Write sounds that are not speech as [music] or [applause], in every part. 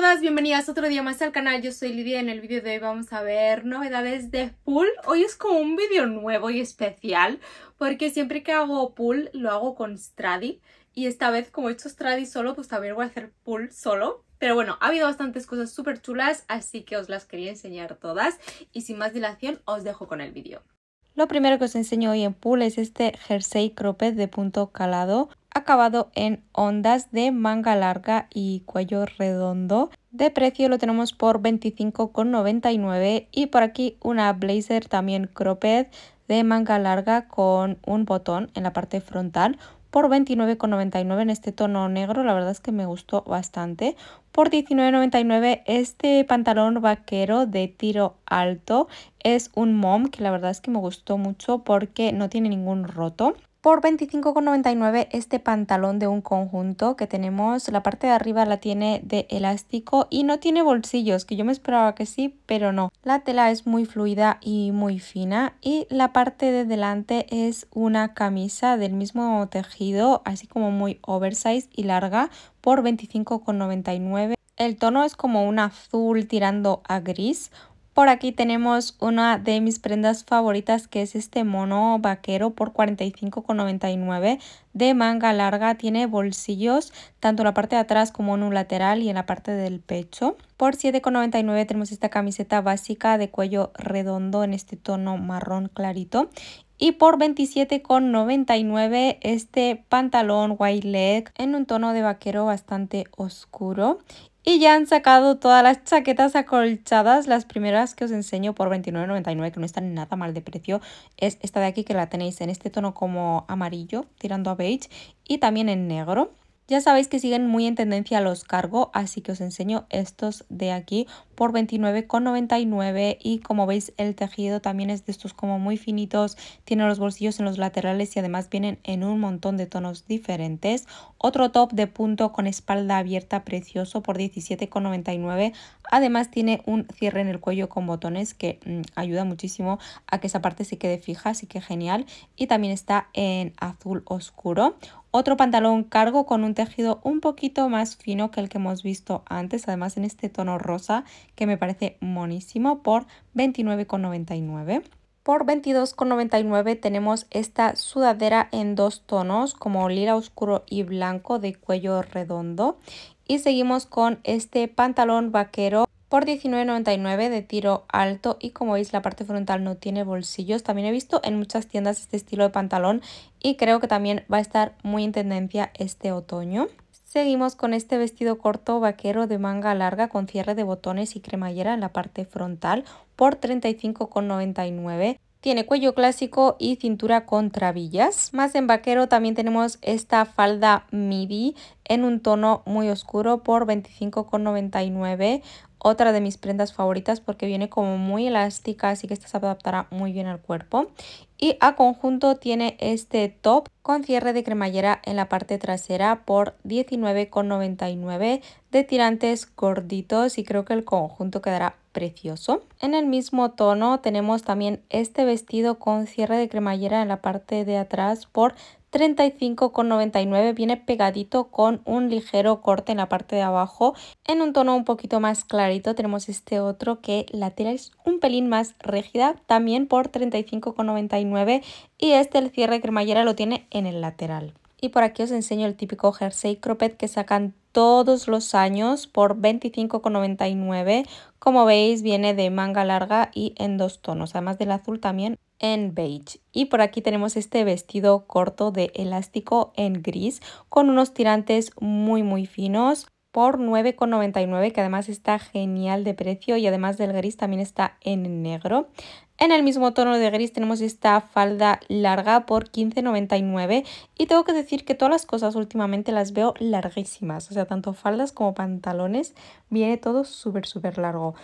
todas, bienvenidas otro día más al canal, yo soy Lidia y en el vídeo de hoy vamos a ver novedades de pool Hoy es como un vídeo nuevo y especial porque siempre que hago pool lo hago con Stradi y esta vez como he hecho Stradi solo pues también voy a hacer pool solo pero bueno, ha habido bastantes cosas súper chulas así que os las quería enseñar todas y sin más dilación os dejo con el vídeo lo primero que os enseño hoy en pool es este jersey cropped de punto calado acabado en ondas de manga larga y cuello redondo. De precio lo tenemos por 25,99 y por aquí una blazer también cropped de manga larga con un botón en la parte frontal, por $29,99 en este tono negro, la verdad es que me gustó bastante. Por $19,99 este pantalón vaquero de tiro alto es un mom que la verdad es que me gustó mucho porque no tiene ningún roto por $25,99 este pantalón de un conjunto que tenemos. La parte de arriba la tiene de elástico y no tiene bolsillos, que yo me esperaba que sí, pero no. La tela es muy fluida y muy fina y la parte de delante es una camisa del mismo tejido, así como muy oversize y larga por $25,99. El tono es como un azul tirando a gris, por aquí tenemos una de mis prendas favoritas que es este mono vaquero por 45,99 de manga larga. Tiene bolsillos tanto en la parte de atrás como en un lateral y en la parte del pecho. Por 7,99 tenemos esta camiseta básica de cuello redondo en este tono marrón clarito. Y por 27,99 este pantalón white leg en un tono de vaquero bastante oscuro. Y ya han sacado todas las chaquetas acolchadas, las primeras que os enseño por $29.99, que no están nada mal de precio. Es esta de aquí que la tenéis en este tono como amarillo, tirando a beige, y también en negro. Ya sabéis que siguen muy en tendencia los cargo, así que os enseño estos de aquí por 29,99 y como veis el tejido también es de estos como muy finitos, tiene los bolsillos en los laterales y además vienen en un montón de tonos diferentes. Otro top de punto con espalda abierta precioso por 17,99, además tiene un cierre en el cuello con botones que mm, ayuda muchísimo a que esa parte se quede fija, así que genial. Y también está en azul oscuro. Otro pantalón cargo con un tejido un poquito más fino que el que hemos visto antes, además en este tono rosa que me parece monísimo por 29,99. Por 22,99 tenemos esta sudadera en dos tonos, como lila oscuro y blanco de cuello redondo. Y seguimos con este pantalón vaquero por $19.99 de tiro alto y como veis la parte frontal no tiene bolsillos. También he visto en muchas tiendas este estilo de pantalón y creo que también va a estar muy en tendencia este otoño. Seguimos con este vestido corto vaquero de manga larga con cierre de botones y cremallera en la parte frontal por $35,99. Tiene cuello clásico y cintura con trabillas. Más en vaquero también tenemos esta falda midi en un tono muy oscuro por $25,99 otra de mis prendas favoritas porque viene como muy elástica, así que esta se adaptará muy bien al cuerpo. Y a conjunto tiene este top con cierre de cremallera en la parte trasera por $19,99 de tirantes gorditos y creo que el conjunto quedará precioso. En el mismo tono tenemos también este vestido con cierre de cremallera en la parte de atrás por 35,99 viene pegadito con un ligero corte en la parte de abajo. En un tono un poquito más clarito tenemos este otro que la tela es un pelín más rígida, también por 35,99 y este el cierre cremallera lo tiene en el lateral. Y por aquí os enseño el típico jersey cropped que sacan todos los años por 25,99. Como veis viene de manga larga y en dos tonos, además del azul también en beige. Y por aquí tenemos este vestido corto de elástico en gris con unos tirantes muy muy finos por 9,99 que además está genial de precio y además del gris también está en negro. En el mismo tono de gris tenemos esta falda larga por 15,99 y tengo que decir que todas las cosas últimamente las veo larguísimas, o sea, tanto faldas como pantalones, viene todo súper súper largo.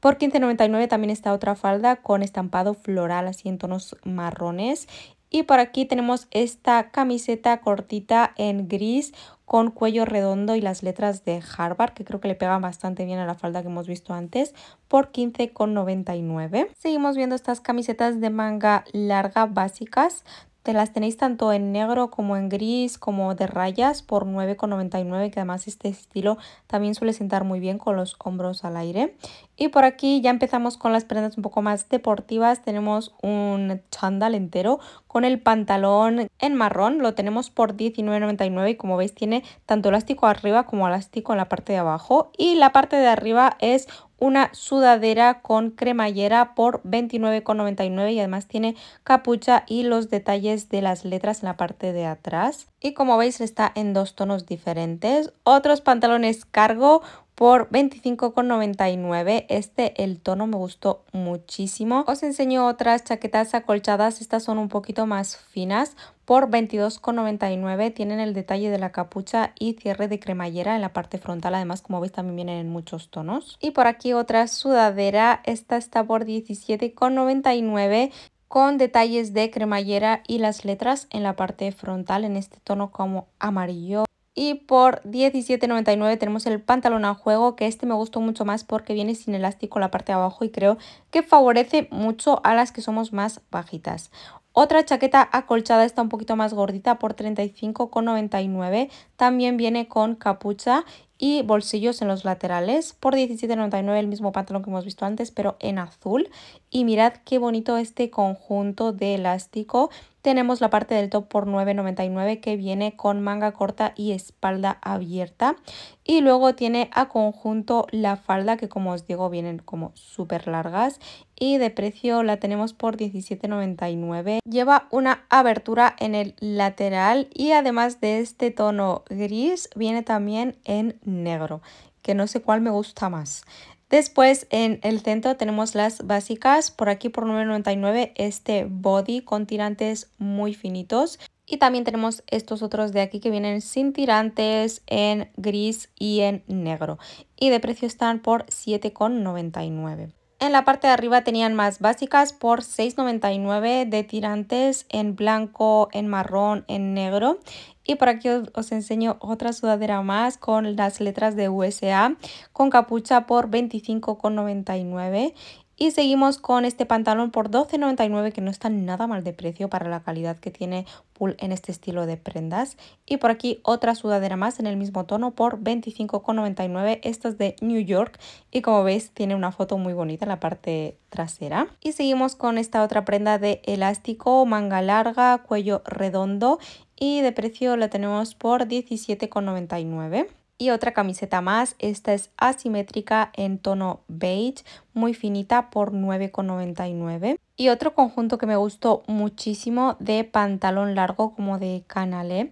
Por $15.99 también está otra falda con estampado floral así en tonos marrones. Y por aquí tenemos esta camiseta cortita en gris con cuello redondo y las letras de Harvard, que creo que le pegan bastante bien a la falda que hemos visto antes, por $15,99. Seguimos viendo estas camisetas de manga larga básicas, te las tenéis tanto en negro como en gris, como de rayas por 9,99, que además este estilo también suele sentar muy bien con los hombros al aire. Y por aquí ya empezamos con las prendas un poco más deportivas. Tenemos un chándal entero con el pantalón en marrón, lo tenemos por $19.99 y como veis tiene tanto elástico arriba como elástico en la parte de abajo y la parte de arriba es una sudadera con cremallera por $29,99 y además tiene capucha y los detalles de las letras en la parte de atrás. Y como veis está en dos tonos diferentes. Otros pantalones cargo, por 25,99. Este, el tono me gustó muchísimo. Os enseño otras chaquetas acolchadas. Estas son un poquito más finas por 22,99 tienen el detalle de la capucha y cierre de cremallera en la parte frontal además como veis también vienen en muchos tonos y por aquí otra sudadera esta está por 17,99 con detalles de cremallera y las letras en la parte frontal en este tono como amarillo y por $17.99 tenemos el pantalón a juego, que este me gustó mucho más porque viene sin elástico la parte de abajo y creo que favorece mucho a las que somos más bajitas. Otra chaqueta acolchada está un poquito más gordita por 35,99. También viene con capucha y bolsillos en los laterales. Por 17,99 el mismo pantalón que hemos visto antes, pero en azul. Y mirad qué bonito este conjunto de elástico tenemos la parte del top por $9.99 que viene con manga corta y espalda abierta. Y luego tiene a conjunto la falda que como os digo vienen como súper largas y de precio la tenemos por $17.99. Lleva una abertura en el lateral y además de este tono gris viene también en negro que no sé cuál me gusta más. Después en el centro tenemos las básicas, por aquí por 9.99 este body con tirantes muy finitos. Y también tenemos estos otros de aquí que vienen sin tirantes en gris y en negro. Y de precio están por 7,99. En la parte de arriba tenían más básicas por $6.99 de tirantes en blanco, en marrón, en negro. Y por aquí os, enseño otra sudadera más con las letras de USA con capucha por $25.99. Y seguimos con este pantalón por $12.99 que no está nada mal de precio para la calidad que tiene Pull en este estilo de prendas. Y por aquí otra sudadera más en el mismo tono por $25.99. Esta es de New York y como veis tiene una foto muy bonita en la parte trasera. Y seguimos con esta otra prenda de elástico, manga larga, cuello redondo y de precio la tenemos por $17.99 y otra camiseta más. Esta es asimétrica en tono beige, muy finita por 9,99. Y otro conjunto que me gustó muchísimo de pantalón largo como de canalé e,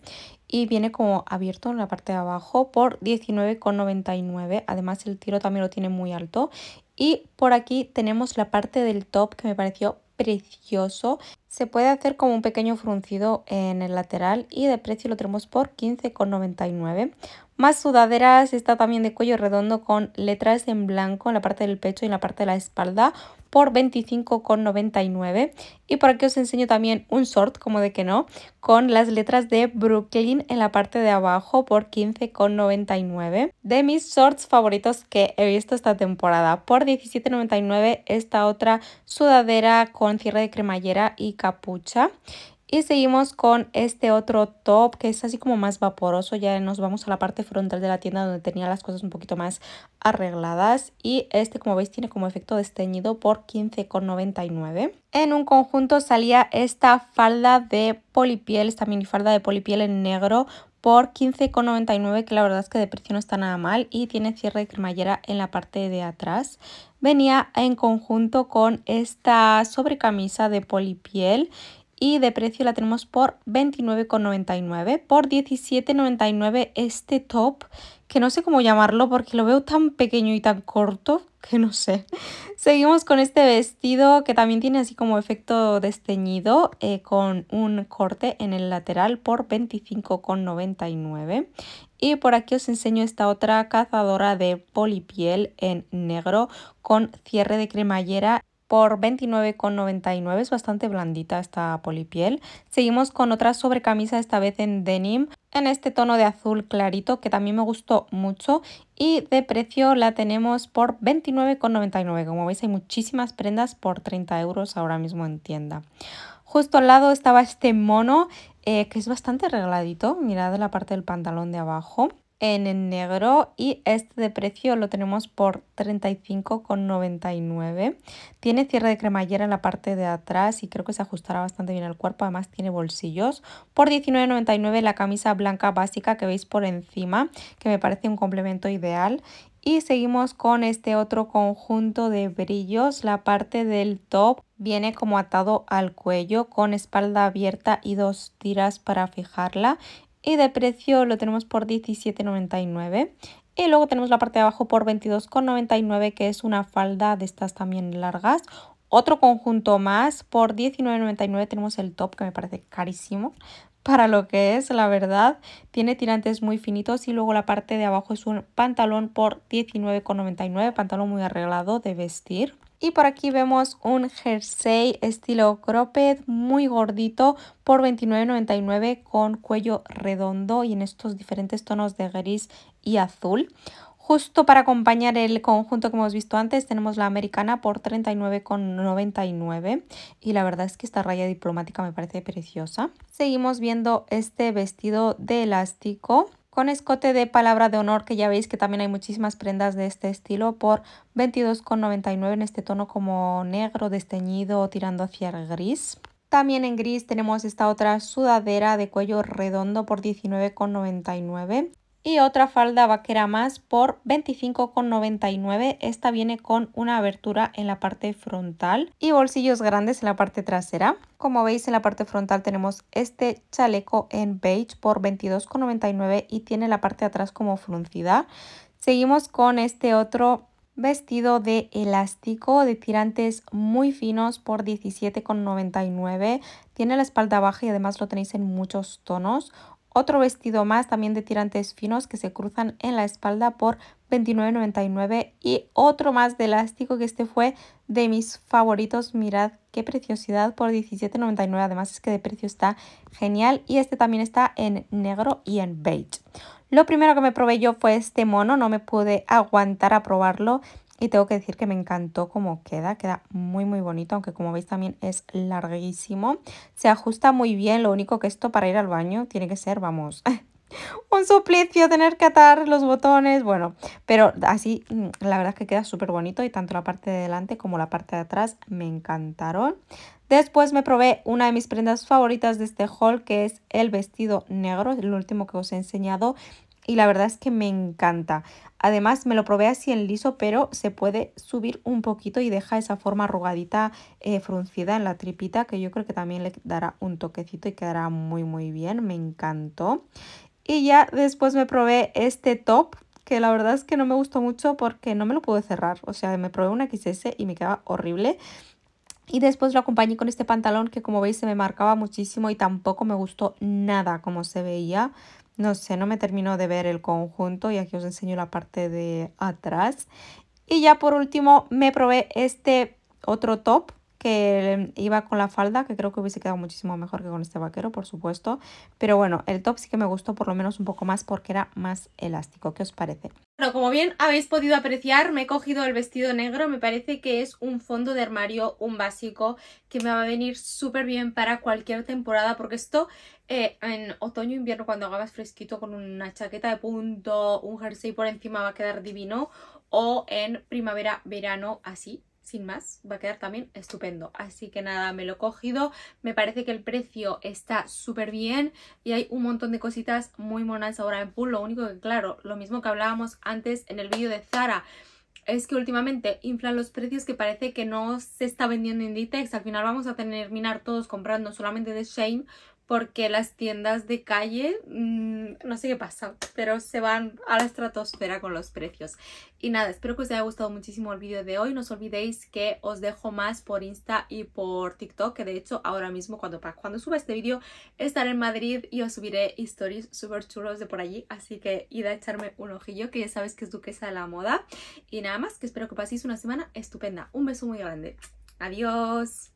y viene como abierto en la parte de abajo por 19,99. Además el tiro también lo tiene muy alto. Y por aquí tenemos la parte del top que me pareció precioso. Se puede hacer como un pequeño fruncido en el lateral y de precio lo tenemos por 15,99. Más sudaderas, está también de cuello redondo con letras en blanco en la parte del pecho y en la parte de la espalda por 25,99. Y por aquí os enseño también un short, como de que no, con las letras de Brooklyn en la parte de abajo por 15,99. De mis shorts favoritos que he visto esta temporada, por 17,99 esta otra sudadera con cierre de cremallera y capucha. Y seguimos con este otro top que es así como más vaporoso. Ya nos vamos a la parte frontal de la tienda donde tenía las cosas un poquito más arregladas. Y este como veis tiene como efecto desteñido por 15,99. En un conjunto salía esta falda de polipiel, esta minifalda de polipiel en negro por 15,99 que la verdad es que de precio no está nada mal y tiene cierre de cremallera en la parte de atrás. Venía en conjunto con esta sobrecamisa de polipiel y de precio la tenemos por 29,99. Por 17,99 este top, que no sé cómo llamarlo porque lo veo tan pequeño y tan corto que no sé. [laughs] Seguimos con este vestido que también tiene así como efecto desteñido eh, con un corte en el lateral por 25,99. Y por aquí os enseño esta otra cazadora de polipiel en negro con cierre de cremallera por 29,99. Es bastante blandita esta polipiel. Seguimos con otra sobrecamisa, esta vez en denim, en este tono de azul clarito que también me gustó mucho y de precio la tenemos por 29,99. Como veis hay muchísimas prendas por 30 euros ahora mismo en tienda. Justo al lado estaba este mono eh, que es bastante arregladito, mirad la parte del pantalón de abajo en el negro y este de precio lo tenemos por 35,99. Tiene cierre de cremallera en la parte de atrás y creo que se ajustará bastante bien al cuerpo, además tiene bolsillos. Por 19,99 la camisa blanca básica que veis por encima, que me parece un complemento ideal. Y seguimos con este otro conjunto de brillos, la parte del top viene como atado al cuello con espalda abierta y dos tiras para fijarla y de precio lo tenemos por 17,99. Y luego tenemos la parte de abajo por 22,99 que es una falda de estas también largas. Otro conjunto más por 19,99 tenemos el top que me parece carísimo para lo que es, la verdad. Tiene tirantes muy finitos y luego la parte de abajo es un pantalón por 19,99, pantalón muy arreglado de vestir. Y por aquí vemos un jersey estilo cropped muy gordito por $29.99 con cuello redondo y en estos diferentes tonos de gris y azul. Justo para acompañar el conjunto que hemos visto antes tenemos la americana por $39,99 y la verdad es que esta raya diplomática me parece preciosa. Seguimos viendo este vestido de elástico con escote de palabra de honor, que ya veis que también hay muchísimas prendas de este estilo, por 22,99 en este tono como negro desteñido o tirando hacia el gris. También en gris tenemos esta otra sudadera de cuello redondo por 19,99 y otra falda vaquera más por 25,99. Esta viene con una abertura en la parte frontal y bolsillos grandes en la parte trasera. Como veis en la parte frontal tenemos este chaleco en beige por 22,99 y tiene la parte de atrás como fruncida. Seguimos con este otro vestido de elástico de tirantes muy finos por 17,99. Tiene la espalda baja y además lo tenéis en muchos tonos. Otro vestido más también de tirantes finos que se cruzan en la espalda por $29.99 y otro más de elástico que este fue de mis favoritos. Mirad qué preciosidad por $17.99. Además es que de precio está genial y este también está en negro y en beige. Lo primero que me probé yo fue este mono, no me pude aguantar a probarlo y tengo que decir que me encantó cómo queda, queda muy muy bonito, aunque como veis también es larguísimo. Se ajusta muy bien, lo único que esto para ir al baño tiene que ser, vamos, [laughs] un suplicio tener que atar los botones, bueno, pero así mm, la verdad es que queda súper bonito y tanto la parte de delante como la parte de atrás me encantaron. Después me probé una de mis prendas favoritas de este haul que es el vestido negro, el último que os he enseñado y la verdad es que me encanta. Además me lo probé así en liso, pero se puede subir un poquito y deja esa forma arrugadita, eh, fruncida en la tripita, que yo creo que también le dará un toquecito y quedará muy muy bien, me encantó. Y ya después me probé este top, que la verdad es que no me gustó mucho porque no me lo pude cerrar. O sea, me probé una XS y me quedaba horrible. Y después lo acompañé con este pantalón que como veis se me marcaba muchísimo y tampoco me gustó nada como se veía no sé, no me terminó de ver el conjunto y aquí os enseño la parte de atrás. Y ya por último me probé este otro top que iba con la falda, que creo que hubiese quedado muchísimo mejor que con este vaquero, por supuesto. Pero bueno, el top sí que me gustó por lo menos un poco más porque era más elástico. ¿Qué os parece? Bueno, como bien habéis podido apreciar, me he cogido el vestido negro, me parece que es un fondo de armario, un básico, que me va a venir súper bien para cualquier temporada, porque esto eh, en otoño, invierno, cuando haga más fresquito con una chaqueta de punto, un jersey por encima va a quedar divino, o en primavera, verano, así, sin más, va a quedar también estupendo. Así que nada, me lo he cogido, me parece que el precio está súper bien y hay un montón de cositas muy monas ahora en pool, lo único que claro, lo mismo que hablábamos antes en el vídeo de Zara, es que últimamente inflan los precios que parece que no se está vendiendo en Inditex. Al final vamos a terminar todos comprando solamente de Shane porque las tiendas de calle, mm, no sé qué pasa, pero se van a la estratosfera con los precios. Y nada, espero que os haya gustado muchísimo el vídeo de hoy. No os olvidéis que os dejo más por Insta y por TikTok, que de hecho ahora mismo cuando, cuando suba este vídeo estaré en Madrid y os subiré stories súper chulos de por allí. Así que id a echarme un ojillo, que ya sabes que es duquesa de la moda. Y nada más, que espero que paséis una semana estupenda. Un beso muy grande. Adiós.